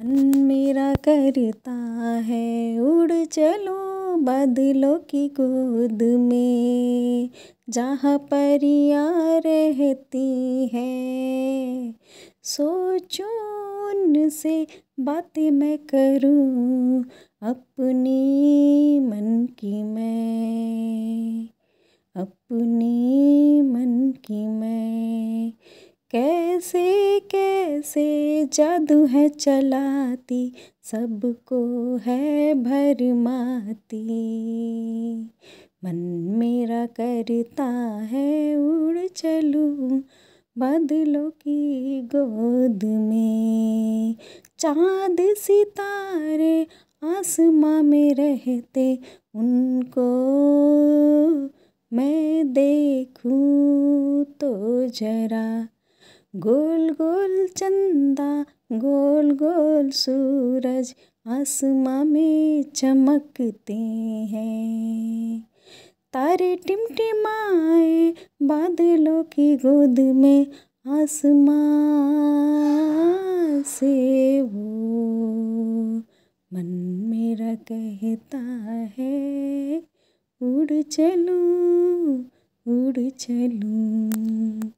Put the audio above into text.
मन मेरा करता है उड़ चलो बादलों की गोद में जहाँ परियाँ रहती हैं सोचो उनसे बातें मैं करूं अपनी मन की मैं अपनी मन की मैं कैसे कैसे कैसे जादू है चलाती सबको है भरमाती मन मेरा करता है उड़ चलूं बादलों की गोद में चांद सितारे आसमां में रहते उनको मैं देखूं तो जरा गोल गोल चंदा गोल गोल सूरज आसमां में चमकते हैं तारे टिमटिमाए बादलों की गोद में आसमां से वो मन मेरा कहता है उड़ चलूं उड़ चलूं